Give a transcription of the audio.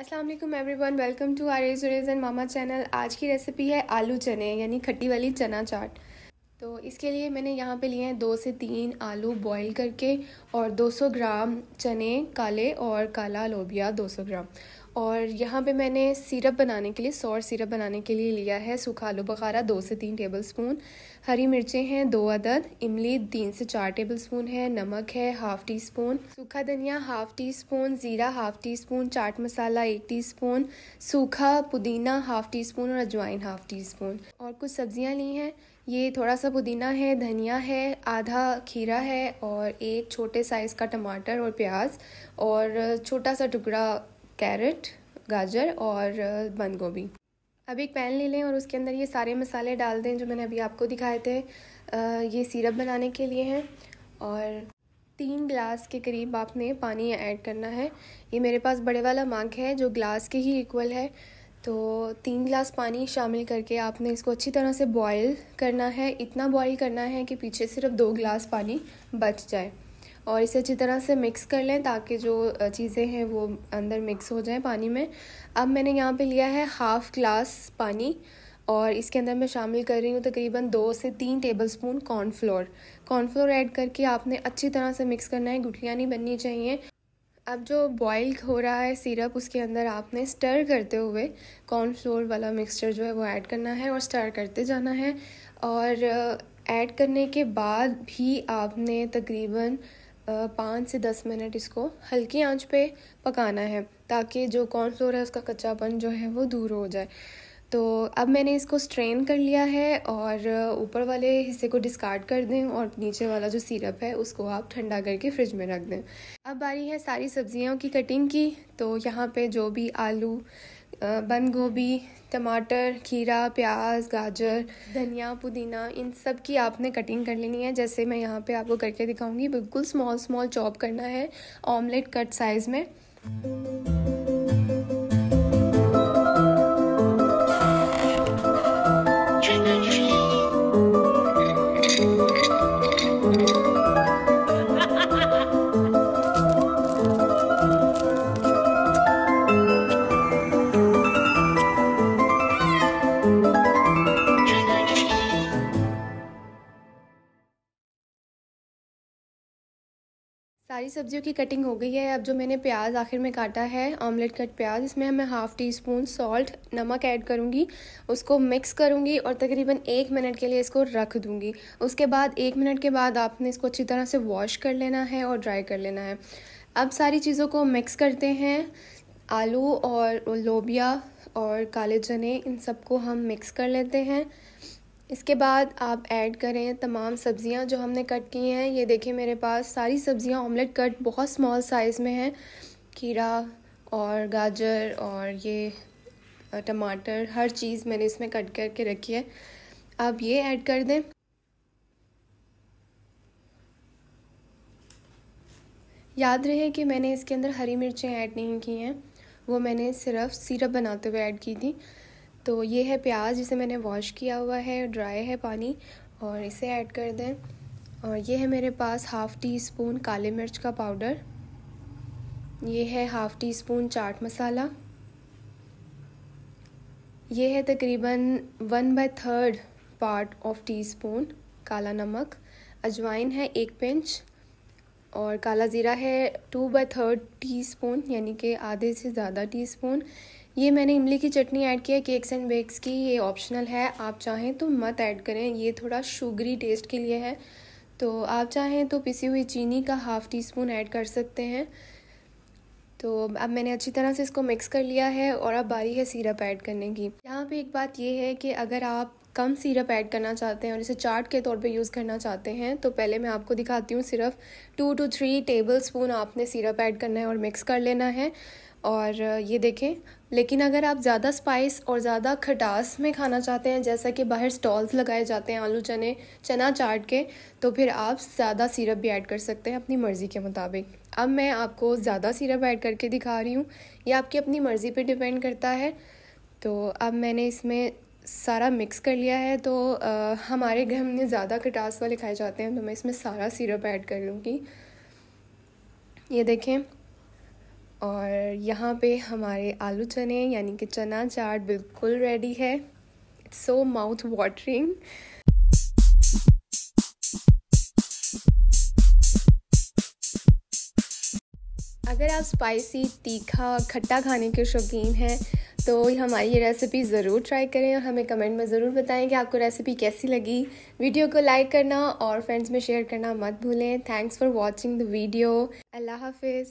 Aslam everyone welcome to R edge and mama channel आज की recipe है आलू चने यानी खट्टी वाली चना चाट तो इसके लिए मैंने यहाँ पे लिए हैं दो से तीन आलू बॉईल करके और 200 ग्राम चने काले और काला लोबिया 200 ग्राम और यहाँ पे मैंने सिरप बनाने के लिए सौर सिरप बनाने के लिए लिया है सूखा आलू बखारा दो से तीन टेबल स्पून हरी मिर्चें हैं दो अदद इमली तीन से चार टेबल स्पून है नमक है हाफ़ टी स्पून सूखा धनिया हाफ़ टी स्पून ज़ीरा half teaspoon chaat masala एक टी स्पून सूखा पुदीना हाफ़ टी स्पून और अजवाइन हाफ़ टी स्पून और कुछ सब्ज़ियाँ ली हैं ये थोड़ा सा पुदीना है धनिया है आधा खीरा है और एक छोटे साइज़ का टमाटर और प्याज और छोटा सा टुकड़ा कैरेट गाजर और बंद गोभी अब एक पैन ले लें और उसके अंदर ये सारे मसाले डाल दें जो मैंने अभी आपको दिखाए थे ये सिरप बनाने के लिए हैं और तीन ग्लास के करीब आपने पानी ऐड करना है ये मेरे पास बड़े वाला मांग है जो ग्लास के ही इक्वल है तो तीन ग्लास पानी शामिल करके आपने इसको अच्छी तरह से बॉईल करना है इतना बॉईल करना है कि पीछे सिर्फ दो ग्लास पानी बच जाए और इसे अच्छी तरह से मिक्स कर लें ताकि जो चीज़ें हैं वो अंदर मिक्स हो जाएं पानी में अब मैंने यहाँ पे लिया है हाफ़ ग्लास पानी और इसके अंदर मैं शामिल कर रही हूँ तकरीबन दो से तीन tablespoon cornflour cornflour add करके आपने अच्छी तरह से मिक्स करना है गुठलियाँ नहीं बननी चाहिए अब जो बॉयल हो रहा है सिरप उसके अंदर आपने स्टर करते हुए कॉर्नफ्लोर वाला मिक्सचर जो है वो ऐड करना है और स्टर करते जाना है और ऐड करने के बाद भी आपने तकरीबन पाँच से दस मिनट इसको हल्की आंच पे पकाना है ताकि जो कॉर्नफ्लोर है उसका कच्चापन जो है वो दूर हो जाए तो अब मैंने इसको स्ट्रेन कर लिया है और ऊपर वाले हिस्से को डिस्कार्ड कर दें और नीचे वाला जो सिरप है उसको आप ठंडा करके फ्रिज में रख दें अब बारी है सारी सब्जियों की कटिंग की तो यहाँ पे जो भी आलू बंद गोभी टमाटर खीरा प्याज गाजर धनिया पुदीना इन सब की आपने कटिंग कर लेनी है जैसे मैं यहाँ पे आपको करके दिखाऊंगी बिल्कुल स्मॉल स्मॉल चॉप करना है ऑमलेट कट साइज़ में सारी सब्जियों की कटिंग हो गई है अब जो मैंने प्याज आखिर में काटा है ऑमलेट कट प्याज इसमें मैं हाफ़ टी स्पून सॉल्ट नमक ऐड करूँगी उसको मिक्स करूँगी और तकरीबन एक मिनट के लिए इसको रख दूँगी उसके बाद एक मिनट के बाद आपने इसको अच्छी तरह से वॉश कर लेना है और ड्राई कर लेना है अब सारी चीज़ों को मिक्स करते हैं आलू और लोबिया और काले चने इन सबको हम मिक्स कर लेते हैं इसके बाद आप ऐड करें तमाम सब्ज़ियाँ जो हमने कट की हैं ये देखें मेरे पास सारी सब्ज़ियाँ ऑमलेट कट बहुत स्मॉल साइज़ में हैं खीरा और गाजर और ये टमाटर हर चीज़ मैंने इसमें कट करके रखी है आप ये ऐड कर दें याद रहे कि मैंने इसके अंदर हरी मिर्चें ऐड नहीं की हैं वो मैंने सिर्फ सीरप बनाते हुए ऐड की थी तो ये है प्याज जिसे मैंने वॉश किया हुआ है ड्राई है पानी और इसे ऐड कर दें और ये है मेरे पास हाफ़ टी स्पून काले मिर्च का पाउडर ये है half teaspoon chaat masala ये है तकरीबन one by third part of teaspoon काला नमक अजवाइन है एक पिंच और काला ज़ीरा है two by third teaspoon यानी कि आधे से ज़्यादा टी स्पून ये मैंने इमली की चटनी ऐड किया केक्स एंड बेक्स की ये ऑप्शनल है आप चाहें तो मत ऐड करें ये थोड़ा शुगरी टेस्ट के लिए है तो आप चाहें तो पिसी हुई चीनी का हाफ़ टी स्पून ऐड कर सकते हैं तो अब मैंने अच्छी तरह से इसको मिक्स कर लिया है और अब बारी है सिरप ऐड करने की यहाँ पे एक बात ये है कि अगर आप कम सिरप ऐड करना चाहते हैं और इसे चाट के तौर पे यूज़ करना चाहते हैं तो पहले मैं आपको दिखाती हूँ सिर्फ two two three tablespoon आपने सिरप ऐड करना है और मिक्स कर लेना है और ये देखें लेकिन अगर आप ज़्यादा स्पाइस और ज़्यादा खटास में खाना चाहते हैं जैसा कि बाहर स्टॉल्स लगाए जाते हैं आलू चने चना चाट के तो फिर आप ज़्यादा सिरप भी ऐड कर सकते हैं अपनी मर्ज़ी के मुताबिक अब मैं आपको ज़्यादा सिरप ऐड करके दिखा रही हूँ ये आपकी अपनी मर्ज़ी पर डिपेंड करता है तो अब मैंने इसमें सारा मिक्स कर लिया है तो आ, हमारे घर में ज़्यादा खटास वाले खाए जाते हैं तो मैं इसमें सारा सिरप ऐड कर लूँगी ये देखें और यहाँ पे हमारे आलू चने यानी कि चना चाट बिल्कुल रेडी है इट्स सो माउथ वाटरिंग अगर आप स्पाइसी तीखा खट्टा खाने के शौकीन हैं तो हमारी ये रेसिपी ज़रूर ट्राई करें और हमें कमेंट में ज़रूर बताएं कि आपको रेसिपी कैसी लगी वीडियो को लाइक करना और फ्रेंड्स में शेयर करना मत भूलें thanks for watching the video अल्लाह हाफिज़